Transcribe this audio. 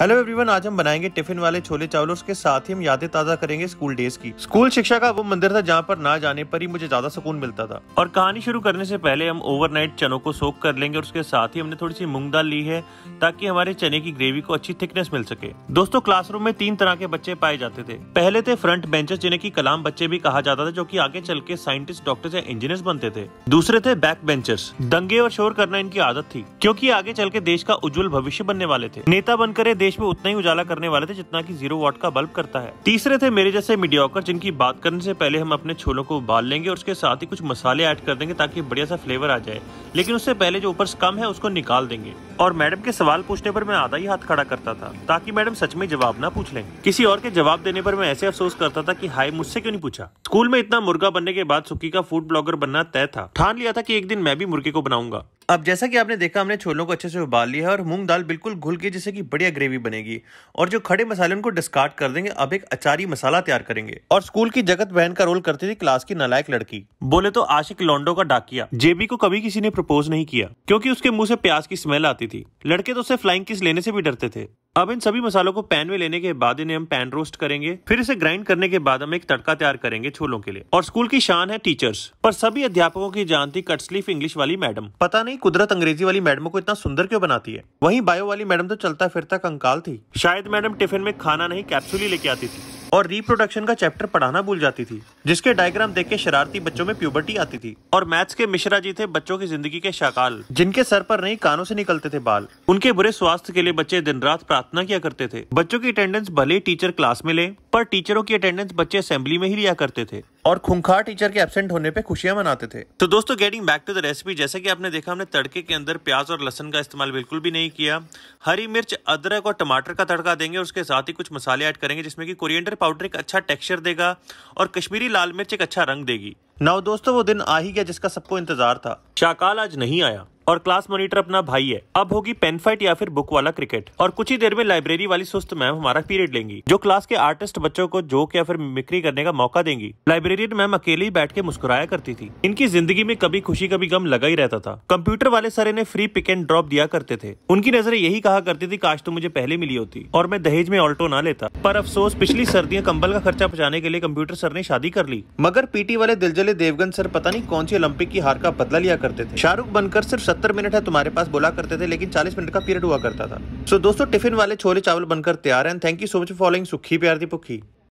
hello everyone आज हम बनाएंगे टिफिन वाले छोले चावल उसके साथ ही हम यादें ताजा करेंगे स्कूल डेज की स्कूल शिक्षा का वो मंदिर था जहाँ पर ना जाने पर ही मुझे ज्यादा सुकून मिलता था और कहानी शुरू करने से पहले हम ओवरनाइट चनों को सोख कर लेंगे और उसके साथ ही हमने थोड़ी सी मूंग दाल ली है ताकि हमारे चने की ग्रेवी को अच्छी थिकनेस मिल सके दोस्तों क्लासरूम में तीन तरह के बच्चे पाए जाते थे पहले थे फ्रंट बेंचेस जिन्हें की कलाम बच्चे भी कहा जाता था जो की आगे चल के साइंटिस्ट डॉक्टर या इंजीनियर बनते थे दूसरे थे बैक बेंचर्स दंगे और शोर करना इनकी आदत थी क्यूँकी आगे चल के देश का उज्जवल भविष्य बनने वाले थे नेता बनकर देश देश में उतना ही उजाला करने वाले थे जितना की जीरो वाट का बल्ब करता है तीसरे थे मेरे जैसे मीडियोकर जिनकी बात करने से पहले हम अपने छोलों को उबाल लेंगे और उसके साथ ही कुछ मसाले ऐड कर देंगे ताकि बढ़िया सा फ्लेवर आ जाए लेकिन उससे पहले जो ऊपर कम है उसको निकाल देंगे और मैडम के सवाल पूछने पर मैं आधा ही हाथ खड़ा करता था ताकि मैडम सच में जवाब ना पूछ लें किसी और के जवाब देने पर मैं ऐसे अफसोस करता था कि हाय मुझसे क्यों नहीं पूछा स्कूल में इतना मुर्गा बनने के बाद सुक्की का फूड ब्लॉगर बनना तय था ठान लिया था कि एक दिन मैं भी मुर्गे को बनाऊंगा अब जैसा कि आपने देखा हमने छोलों को अच्छे से उबाल लिया है और मूंग दाल बिल्कुल घुल गई जिससे कि बढ़िया ग्रेवी बनेगी और जो खड़े मसाले उनको डिस्कार्ड कर देंगे अब एक अचारी मसाला तैयार करेंगे और स्कूल की जगत बहन का रोल करती थी क्लास की नालायक लड़की बोले तो आशिक लॉन्डो का डाकिया जेबी को कभी किसी ने प्रपोज नहीं किया क्योंकि उसके मुंह से प्याज की स्मेल आती थी लड़के तो उसे फ्लाइंग किस लेने से भी डरते थे अब इन सभी मसालों को पैन में लेने के बाद इन्हें हम पैन रोस्ट करेंगे फिर इसे ग्राइंड करने के बाद हम एक तड़का तैयार करेंगे छोलों के लिए और स्कूल की शान है टीचर्स पर सभी अध्यापकों की जानती कटस्लीफ इंग्लिश वाली मैडम पता नहीं कुदरत अंग्रेजी वाली मैडमों को इतना सुंदर क्यों बनाती है वही बायो वाली मैडम तो चलता फिरता कंकाल थी शायद मैडम टिफिन में खाना नहीं कैप्सूल ही लेके आती थी और रिप्रोडक्शन का चैप्टर पढ़ाना भूल जाती थी जिसके डायग्राम देख के शरारती बच्चों में प्यूबर्टी आती थी और मैथ्स के मिश्रा जी थे बच्चों की जिंदगी के शाकाल जिनके सर पर नहीं कानों से निकलते थे बाल उनके बुरे स्वास्थ्य के लिए बच्चे दिन रात प्रार्थना किया करते थे बच्चों की अटेंडेंस भले टीचर क्लास में ले पर टीचरों की अटेंडेंस बच्चे असेंबली में ही लिया करते थे और खुंखार टीचर के एबसेंट होने पे खुशियां मनाते थे तो दोस्तों getting back to the recipe जैसे कि आपने देखा हमने तड़के के अंदर प्याज और लहसन का इस्तेमाल बिल्कुल भी नहीं किया हरी मिर्च अदरक और टमाटर का तड़का देंगे और उसके साथ ही कुछ मसाले ऐड करेंगे जिसमें कि कोरिएंडर पाउडर एक अच्छा टेक्सचर देगा और कश्मीरी लाल मिर्च एक अच्छा रंग देगी ना दोस्तों वो दिन आ ही गया जिसका सबको इंतजार था शाकाल आज नहीं आया और क्लास मॉनिटर अपना भाई है अब होगी पेन फाइट या फिर बुक वाला क्रिकेट और कुछ ही देर में लाइब्रेरी वाली सुस्त मैम हमारा पीरियड लेंगी जो क्लास के आर्टिस्ट बच्चों को जोक या फिर मिक्री करने का मौका देंगी लाइब्रेरियन मैम अकेली बैठ के मुस्कुराया करती थी इनकी जिंदगी में कभी खुशी कभी गम लगा ही रहता था कंप्यूटर वाले सर इन्हें फ्री पिक एंड ड्रॉप दिया करते थे उनकी नजर यही कहा करती थी काश तो मुझे पहले मिली होती और मैं दहेज में ऑल्टो ना लेता पर अफसोस पिछली सर्दियाँ कंबल का खर्चा बचाने के लिए कंप्यूटर सर ने शादी कर ली मगर पीटी वाले दिलजले देवगन सर पता नहीं कौन सी ओलंपिक की हार का बदला लिया करते थे शाहरुख बनकर सिर्फ सत्तर मिनट है तुम्हारे पास बोला करते थे लेकिन चालीस मिनट का पीरियड हुआ करता था सो so, दोस्तों टिफिन वाले छोले चावल बनकर तैयार हैं thank you so much following सुखी प्यार दी पुखी